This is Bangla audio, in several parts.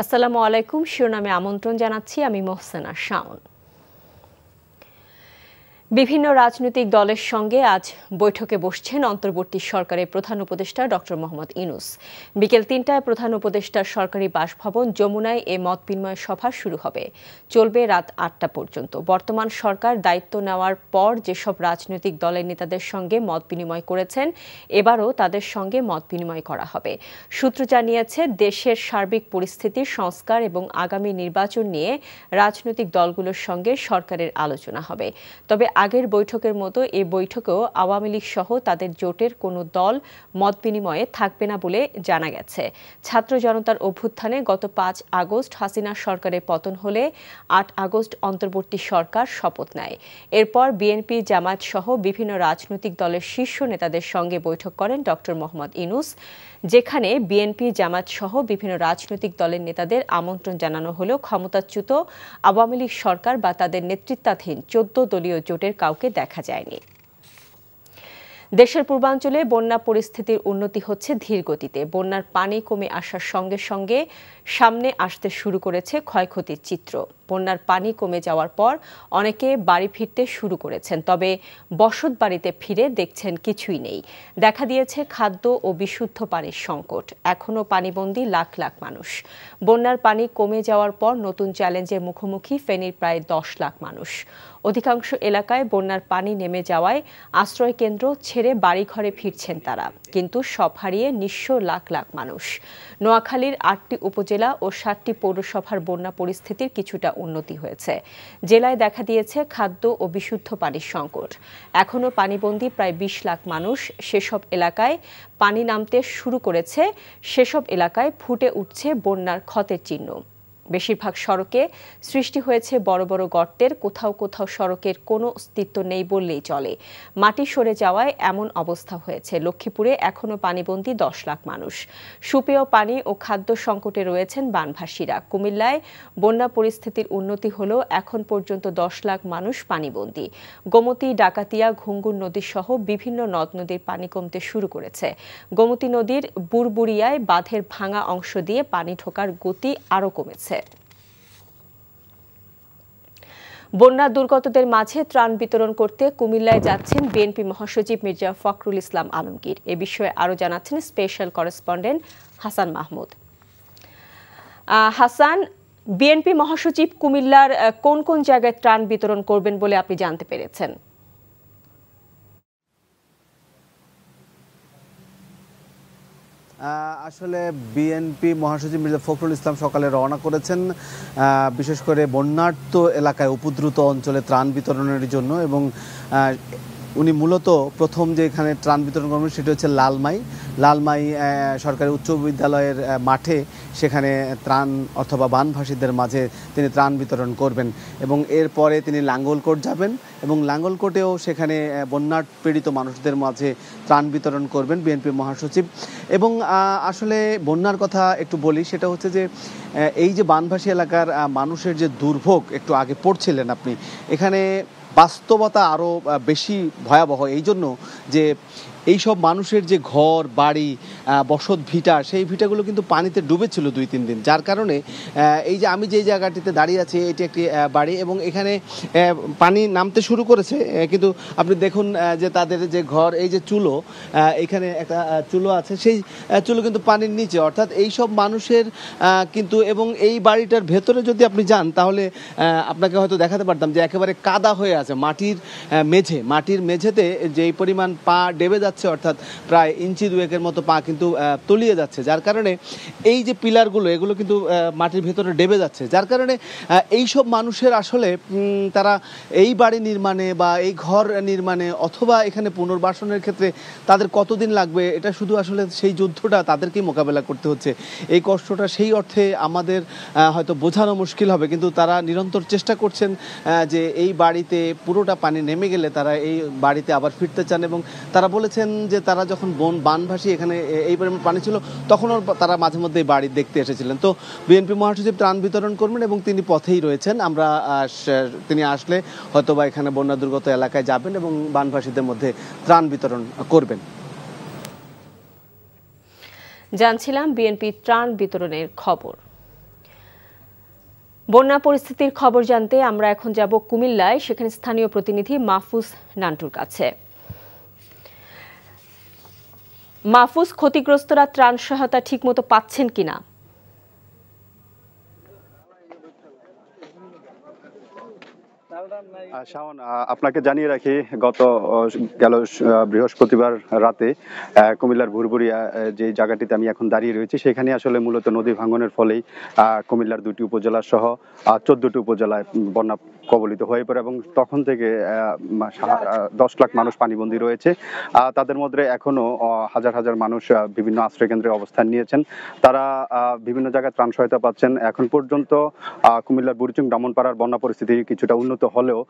আসসালামু আলাইকুম শিরোনামে আমন্ত্রণ জানাচ্ছি আমি মোহসেনা শাওন বিভিন্ন রাজনৈতিক দলের সঙ্গে আজ বৈঠকে বসছেন অন্তর্বর্তী সরকারের প্রধান উপদেষ্টা ডক্টর মোহাম্মদ ইনুস বিকেল তিনটায় প্রধান উপদেষ্টার সরকারি বাসভবন যমুনায় এ মত বিনিময় সভা শুরু হবে চলবে রাত আটটা পর্যন্ত বর্তমান সরকার দায়িত্ব নেওয়ার পর যেসব রাজনৈতিক দলের নেতাদের সঙ্গে মত বিনিময় করেছেন এবারও তাদের সঙ্গে মত বিনিময় করা হবে সূত্র জানিয়েছে দেশের সার্বিক পরিস্থিতির সংস্কার এবং আগামী নির্বাচন নিয়ে রাজনৈতিক দলগুলোর সঙ্গে সরকারের আলোচনা হবে তবে আগের বৈঠকের মতো এ বৈঠকেও আওয়ামী লীগ সহ তাদের জোটের কোনো দল মত বিনিময়ে থাকবে না বলে জানা গেছে ছাত্র জনতার অভ্যুত্থানে গত পাঁচ আগস্ট হাসিনা সরকারের পতন হলে আট আগস্ট অন্তর্বর্তী সরকার শপথ নেয় এরপর বিএনপি জামাত সহ বিভিন্ন রাজনৈতিক দলের শীর্ষ নেতাদের সঙ্গে বৈঠক করেন ড মোহাম্মদ ইনুস যেখানে বিএনপি জামাত সহ বিভিন্ন রাজনৈতিক দলের নেতাদের আমন্ত্রণ জানানো হলেও ক্ষমতাচ্যুত আওয়ামী লীগ সরকার বা তাদের নেতৃত্বাধীন চোদ্দ দলীয় জোটের পরিবারের কাউকে দেখা যায়নি দেশের পূর্বাঞ্চলে বন্যা পরিস্থিতির উন্নতি হচ্ছে ধীর গতিতে বন্যার পানি কমে আসার সঙ্গে সঙ্গে সামনে আসতে শুরু করেছে ক্ষয়ক্ষতির চিত্র বন্যার পানি কমে যাওয়ার পর অনেকে বাড়ি ফিরতে শুরু করেছেন তবে বসত বাড়িতে ফিরে দেখছেন কিছুই নেই দেখা দিয়েছে খাদ্য ও বিশুদ্ধ পানির সংকট এখনও পানিবন্দী লাখ লাখ মানুষ বন্যার পানি কমে যাওয়ার পর নতুন চ্যালেঞ্জের মুখোমুখি ফেনীর প্রায় দশ লাখ মানুষ অধিকাংশ এলাকায় বন্যার পানি নেমে যাওয়ায় আশ্রয় কেন্দ্র ছেড়ে ঘরে ফিরছেন তারা কিন্তু সব হারিয়ে নিঃস্ব লাখ লাখ মানুষ নোয়াখালীর আটটি উপজেলা ও সাতটি পৌরসভার বন্যা পরিস্থিতির কিছুটা উন্নতি হয়েছে জেলায় দেখা দিয়েছে খাদ্য ও বিশুদ্ধ পানির সংকট এখনও পানিবন্দী প্রায় বিশ লাখ মানুষ সেসব এলাকায় পানি নামতে শুরু করেছে সেসব এলাকায় ফুটে উঠছে বন্যার ক্ষতের চিহ্ন বেশিরভাগ সড়কে সৃষ্টি হয়েছে বড় বড় গর্তের কোথাও কোথাও সড়কের কোনো অস্তিত্ব নেই বললেই চলে মাটি সরে যাওয়ায় এমন অবস্থা হয়েছে লক্ষ্মীপুরে এখনও পানিবন্দী দশ লাখ মানুষ সুপেয় পানি ও খাদ্য সংকটে রয়েছেন বানভাসীরা কুমিল্লায় বন্যা পরিস্থিতির উন্নতি হলেও এখন পর্যন্ত দশ লাখ মানুষ পানিবন্দী গোমতী ডাকাতিয়া ঘুঙ্গুর নদীসহ বিভিন্ন নদ নদীর পানি কমতে শুরু করেছে গোমতী নদীর বুরবুরিয়ায় বাঁধের ভাঙা অংশ দিয়ে পানি ঢোকার গতি আরও কমেছে বন্যা দুর্গতদের মাঝে ত্রাণ বিতরণ করতে কুমিল্লায় যাচ্ছেন বিএনপি মহাসচিব মির্জা ফখরুল ইসলাম আলমগীর এ বিষয়ে আরও জানাচ্ছেন স্পেশাল করেসপন্ডেন্ট হাসান মাহমুদ হাসান বিএনপি মহাসচিব কুমিল্লার কোন কোন জায়গায় ত্রাণ বিতরণ করবেন বলে আপনি জানতে পেরেছেন আসলে বিএনপি মহাসচিব মির্জা ফখরুল ইসলাম সকালে রওনা করেছেন বিশেষ করে বন্যার্ত এলাকায় উপদ্রুত অঞ্চলে ত্রাণ বিতরণের জন্য এবং উনি মূলত প্রথম যে এখানে ত্রাণ বিতরণ করবেন সেটি হচ্ছে লালমাই লালমাই সরকারি উচ্চ বিদ্যালয়ের মাঠে সেখানে ত্রাণ অথবা বানভাসীদের মাঝে তিনি ত্রাণ বিতরণ করবেন এবং এরপরে তিনি লাঙ্গলকোট যাবেন এবং লাঙ্গলকোটেও সেখানে বন্যার পীড়িত মানুষদের মাঝে ত্রাণ বিতরণ করবেন বিএনপি মহাসচিব এবং আসলে বন্যার কথা একটু বলি সেটা হচ্ছে যে এই যে বানভাসী এলাকার মানুষের যে দুর্ভোগ একটু আগে পড়ছিলেন আপনি এখানে বাস্তবতা আরও বেশি ভয়াবহ এই জন্য যে এই সব মানুষের যে ঘর বাড়ি বসত ভিটা সেই ভিটাগুলো কিন্তু পানিতে ডুবেছিল দুই তিন দিন যার কারণে এই যে আমি যে জায়গাটিতে দাঁড়িয়ে আছি এটি একটি বাড়ি এবং এখানে পানি নামতে শুরু করেছে কিন্তু আপনি দেখুন যে তাদের যে ঘর এই যে চুলো এখানে একটা চুলো আছে সেই চুলো কিন্তু পানির নিচে অর্থাৎ এই সব মানুষের কিন্তু এবং এই বাড়িটার ভেতরে যদি আপনি যান তাহলে আপনাকে হয়তো দেখাতে পারতাম যে একেবারে কাদা হয়ে আছে মাটির মেঝে মাটির মেঝেতে যেই পরিমাণ পা ডেবে যাচ্ছে যাচ্ছে অর্থাৎ প্রায় ইঞ্চি দুয়েকের মতো পা কিন্তু তলিয়ে যাচ্ছে যার কারণে এই যে পিলারগুলো এগুলো কিন্তু মাটির ভেতরে ডেবে যাচ্ছে যার কারণে এই সব মানুষের আসলে তারা এই বাড়ি নির্মাণে বা এই ঘর নির্মাণে অথবা এখানে পুনর্বাসনের ক্ষেত্রে তাদের কতদিন লাগবে এটা শুধু আসলে সেই যুদ্ধটা তাদেরকেই মোকাবেলা করতে হচ্ছে এই কষ্টটা সেই অর্থে আমাদের হয়তো বোঝানো মুশকিল হবে কিন্তু তারা নিরন্তর চেষ্টা করছেন যে এই বাড়িতে পুরোটা পানি নেমে গেলে তারা এই বাড়িতে আবার ফিরতে চান এবং তারা বলেছেন বলছেন যে তারা যখন বন বানভাসি এখানে এই পরিমাণ পানি ছিল তখনও তারা মাঝে মধ্যে বাড়ি দেখতে এসেছিলেন তো বিএনপি মহাসচিব ত্রাণ বিতরণ করবেন এবং তিনি পথেই রয়েছেন আমরা তিনি আসলে হয়তো বা এখানে বন্যা দুর্গত এলাকায় যাবেন এবং বানভাসীদের মধ্যে ত্রাণ বিতরণ করবেন জানছিলাম বিএনপি ত্রাণ বিতরণের খবর বন্যা পরিস্থিতির খবর জানতে আমরা এখন যাব কুমিল্লায় সেখানে স্থানীয় প্রতিনিধি মাহফুজ নান্টুর কাছে মাহফুজ ক্ষতিগ্রস্তরা ত্রাণ সহায়তা ঠিকমতো পাচ্ছেন কিনা শাওন আপনাকে জানিয়ে রাখি গত গেল বৃহস্পতিবার রাতে কুমিল্লার ভুরভুরিয়া যে জায়গাটিতে আমি এখন দাঁড়িয়ে রয়েছি সেখানে আসলে মূলত নদী ভাঙনের ফলেই কুমিল্লার দুটি উপজেলা সহ চোদ্দটি উপজেলায় বন্যা কবলিত হয়ে পড়ে এবং তখন থেকে দশ লাখ মানুষ পানিবন্দী রয়েছে তাদের মধ্যে এখনো হাজার হাজার মানুষ বিভিন্ন আশ্রয় কেন্দ্রে অবস্থান নিয়েছেন তারা বিভিন্ন জায়গায় ত্রাণ সহায়তা পাচ্ছেন এখন পর্যন্ত কুমিল্লার বুড়িচুং ডামনপাড়ার বন্যা পরিস্থিতি কিছুটা উন্নত হলেও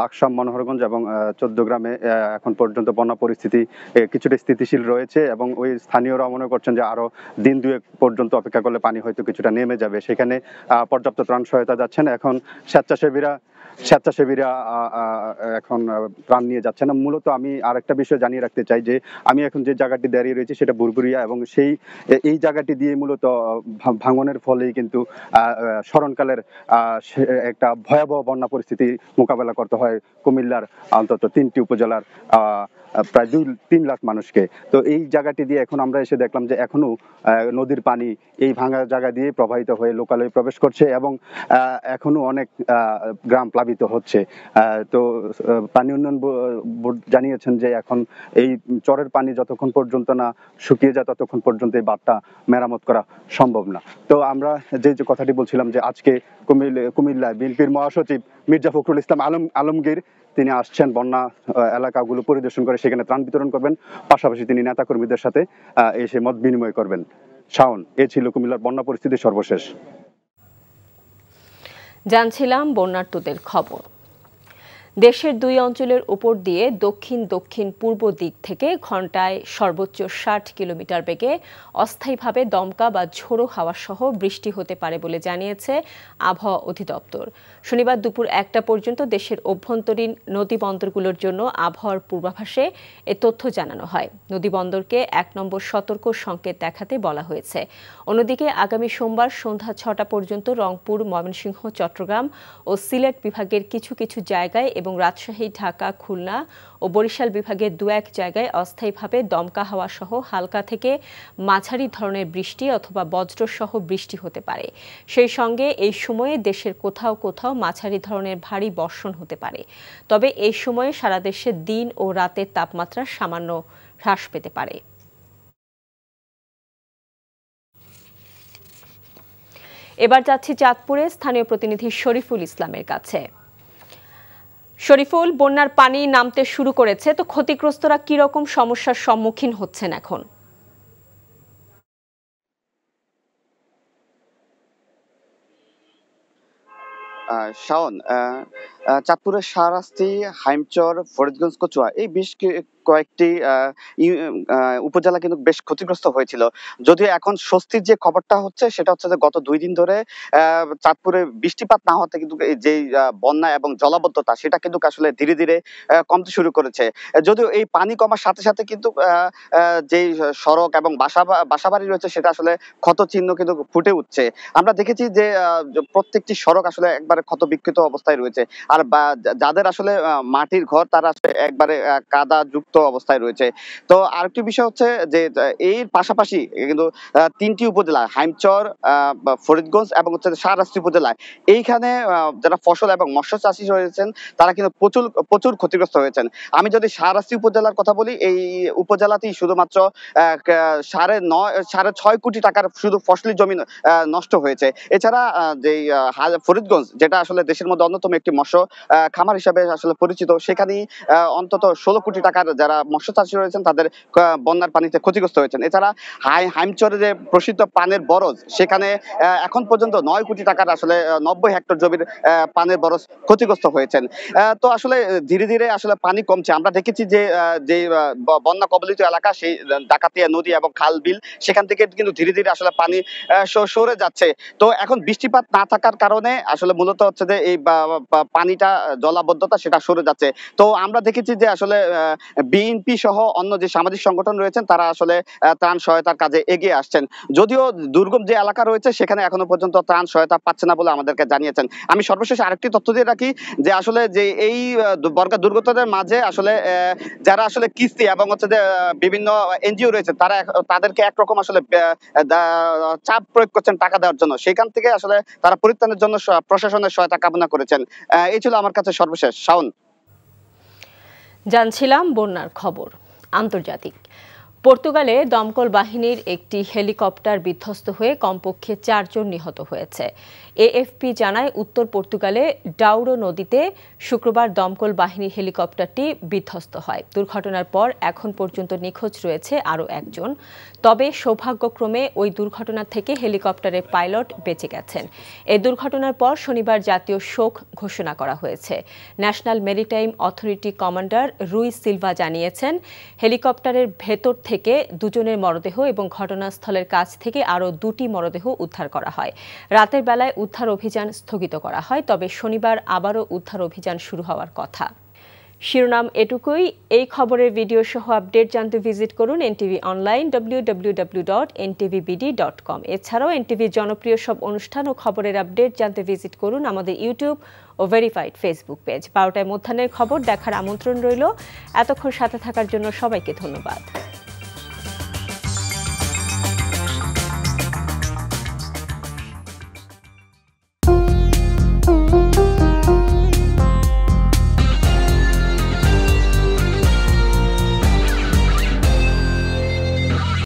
লাকসাম মনোহরগঞ্জ এবং চোদ্দগ্রামে এখন পর্যন্ত বন্যা পরিস্থিতি কিছুটা স্থিতিশীল রয়েছে এবং ওই স্থানীয়রা মনে করছেন যে আরো দিন দুয়েক পর্যন্ত অপেক্ষা করলে পানি হয়তো কিছুটা নেমে যাবে সেখানে পর্যাপ্ত ত্রাণ সহায়তা যাচ্ছেন এখন স্বেচ্ছা servirá স্বেচ্ছাসেবীরা এখন প্রাণ নিয়ে যাচ্ছে না মূলত আমি আর একটা বিষয় জানিয়ে রাখতে চাই যে আমি এখন যে জায়গাটি দাঁড়িয়ে রয়েছি সেটা বুরবুরিয়া এবং সেই এই জায়গাটি দিয়ে মূলত ভাঙনের ফলেই কিন্তু স্মরণকালের একটা ভয়াবহ বন্যা পরিস্থিতি মোকাবেলা করতে হয় কুমিল্লার অন্তত তিনটি উপজেলার প্রায় দুই তিন লাখ মানুষকে তো এই জায়গাটি দিয়ে এখন আমরা এসে দেখলাম যে এখনো নদীর পানি এই ভাঙা জায়গা দিয়ে প্রবাহিত হয়ে লোকালয়ে প্রবেশ করছে এবং এখনো অনেক গ্রাম প্লাবিত হচ্ছে তো পানি উন্নয়ন বোর্ড জানিয়েছেন যে এখন এই চরের পানি যতক্ষণ পর্যন্ত না শুকিয়ে যায় ততক্ষণ পর্যন্ত এই বাঁধটা মেরামত করা সম্ভব না তো আমরা যে যে কথাটি বলছিলাম যে আজকে কুমিল্লায় বিএনপির মহাসচিব মির্জা ফখরুল ইসলাম আলম আলমগীর তিনি আসছেন বন্যা এলাকাগুলো পরিদর্শন করে সেখানে ত্রাণ বিতরণ করবেন পাশাপাশি তিনি নেতাকর্মীদের সাথে এসে মত বিনিময় করবেন শাওন এ ছিল কুমিল্লার বন্যা পরিস্থিতি সর্বশেষ জানছিলাম বন্যার্তদের খবর দেশের দুই অঞ্চলের উপর দিয়ে দক্ষিণ দক্ষিণ পূর্ব দিক থেকে ঘন্টায় সর্বোচ্চ ষাট কিলোমিটার বেগে অস্থায়ীভাবে দমকা বা ঝোড়ো হাওয়া সহ বৃষ্টি হতে পারে বলে জানিয়েছে আবহাওয়া অধিদপ্তর শনিবার দুপুর একটা পর্যন্ত দেশের অভ্যন্তরীণ নদীবন্দরগুলোর জন্য আবহাওয়ার পূর্বাভাসে এ তথ্য জানানো হয় নদীবন্দরকে এক নম্বর সতর্ক সংকেত দেখাতে বলা হয়েছে অন্যদিকে আগামী সোমবার সন্ধ্যা ছটা পর্যন্ত রংপুর ময়মনসিংহ চট্টগ্রাম ও সিলেট বিভাগের কিছু কিছু জায়গায় এবং রাজশাহী ঢাকা খুলনা ও বরিশাল বিভাগে দু এক জায়গায় অস্থায়ীভাবে দমকা হাওয়া সহ হালকা থেকে মাঝারি ধরনের বৃষ্টি অথবা বজ্রসহ বৃষ্টি হতে পারে সেই সঙ্গে এই সময়ে দেশের কোথাও কোথাও মাঝারি ধরনের ভারী বর্ষণ হতে পারে তবে এই সময়ে সারা দেশে দিন ও রাতের তাপমাত্রা সামান্য হ্রাস পেতে পারে এবার যাচ্ছি চাঁদপুরে স্থানীয় প্রতিনিধি শরীফুল ইসলামের কাছে শরীফুল বন্যার পানি নামতে শুরু করেছে তো ক্ষতিগ্রস্তরা কিরকম সমস্যার সম্মুখীন হচ্ছেন এখন শাওন চাঁদপুরের সারাস্তি হাইমচর ফরিদগঞ্জ কচুয়া এই বেশ কয়েকটি উপজেলা কিন্তু বেশ ক্ষতিগ্রস্ত হয়েছিল যদিও এখন স্বস্তির যে খবরটা হচ্ছে সেটা হচ্ছে যে গত দুই দিন ধরে চাঁদপুরে বৃষ্টিপাত না হতে কিন্তু যে বন্যা এবং জলাবদ্ধতা সেটা কিন্তু আসলে ধীরে ধীরে কমতে শুরু করেছে যদিও এই পানি কমার সাথে সাথে কিন্তু যে সড়ক এবং বাসা বাসাবাড়ি রয়েছে সেটা আসলে ক্ষতচিহ্ন কিন্তু ফুটে উঠছে আমরা দেখেছি যে প্রত্যেকটি সড়ক আসলে একবারে ক্ষতবিক্ষত অবস্থায় রয়েছে আর যাদের আসলে মাটির ঘর তারা আসলে একবারে কাদা যুক্ত অবস্থায় রয়েছে তো আরেকটি বিষয় হচ্ছে যে এর পাশাপাশি কিন্তু তিনটি উপজেলা হাইমচর ফরিদগঞ্জ এবং হচ্ছে সারাস্তি উপজেলায় এইখানে যারা ফসল এবং মৎস্য চাষি রয়েছেন তারা কিন্তু প্রচুর প্রচুর ক্ষতিগ্রস্ত হয়েছেন আমি যদি সারাস্তি উপজেলার কথা বলি এই উপজেলাতেই শুধুমাত্র সাড়ে নয় সাড়ে ছয় কোটি টাকার শুধু ফসলি জমি নষ্ট হয়েছে এছাড়া যে ফরিদগঞ্জ যেটা আসলে দেশের মধ্যে অন্যতম একটি মৎস্য খামার হিসাবে আসলে পরিচিত সেখানে অন্তত ষোলো কোটি টাকার যারা মৎস্য চাষি রয়েছেন তাদের বন্যার পানিতে ক্ষতিগ্রস্ত হয়েছেন এছাড়া হাইমচরে যে প্রসিদ্ধ পানের বরজ সেখানে এখন পর্যন্ত নয় কোটি টাকার আসলে নব্বই হেক্টর জমির পানের বরজ ক্ষতিগ্রস্ত হয়েছেন তো আসলে ধীরে ধীরে আসলে পানি কমছে আমরা দেখেছি যে যে বন্যা কবলিত এলাকা সেই ডাকাতিয়া নদী এবং খাল বিল সেখান থেকে কিন্তু ধীরে ধীরে আসলে পানি সরে যাচ্ছে তো এখন বৃষ্টিপাত না থাকার কারণে আসলে মূলত হচ্ছে যে এই পানিটা জলাবদ্ধতা সেটা সরে যাচ্ছে তো আমরা দেখেছি যে আসলে বিএনপি সহ অন্য যে সামাজিক সংগঠন রয়েছেন তারা আসলে ত্রাণ সহায়তার কাজে এগিয়ে আসছেন যদিও দুর্গম যে এলাকা রয়েছে সেখানে এখনো পর্যন্ত ত্রাণ সহায়তা পাচ্ছে না বলে আমাদেরকে জানিয়েছেন আমি সর্বশেষ আরেকটি তথ্য দিয়ে রাখি যে আসলে যে এই বর্গা দুর্গতদের মাঝে আসলে যারা আসলে কিস্তি এবং হচ্ছে যে বিভিন্ন এনজিও রয়েছে তারা তাদেরকে একরকম আসলে চাপ প্রয়োগ করছেন টাকা দেওয়ার জন্য সেখান থেকে আসলে তারা পরিত্রাণের জন্য প্রশাসনের সহায়তা কামনা করেছেন এই ছিল আমার কাছে সর্বশেষ শাওন জানছিলাম বন্যার খবর আন্তর্জাতিক পর্তুগালে দমকল বাহিনীর একটি হেলিকপ্টার বিধ্বস্ত হয়ে কমপক্ষে চারজন নিহত হয়েছে এএফপি জানায় উত্তর পর্তুগালে ডাউরো নদীতে শুক্রবার দমকল বাহিনীর হেলিকপ্টারটি বিধ্বস্ত হয় দুর্ঘটনার পর এখন পর্যন্ত নিখোঁজ রয়েছে আরও একজন তবে সৌভাগ্যক্রমে ওই দুর্ঘটনা থেকে হেলিকপ্টারের পাইলট বেঁচে গেছেন এই দুর্ঘটনার পর শনিবার জাতীয় শোক ঘোষণা করা হয়েছে national maritime authority commander Rui Silva জানিয়েছেন হেলিকপ্টারের ভেতর থেকে থেকে দুজনের মরদেহ এবং ঘটনাস্থলের কাছ থেকে আরও দুটি মরদেহ উদ্ধার করা হয় রাতের বেলায় উদ্ধার অভিযান স্থগিত করা হয় তবে শনিবার আবারও উদ্ধার অভিযান শুরু হওয়ার কথা শিরোনাম এটুকুই এই খবরের ভিডিও সহ আপডেট জানতে ভিজিট করুন এনটিভি অনলাইন www.ntvbd.com এছাড়াও এনটিভির জনপ্রিয় সব অনুষ্ঠান ও খবরের আপডেট জানতে ভিজিট করুন আমাদের ইউটিউব ও ভেরিফাইড ফেসবুক পেজ বারোটায় মধ্যাহ্নের খবর দেখার আমন্ত্রণ রইল এতক্ষণ সাথে থাকার জন্য সবাইকে ধন্যবাদ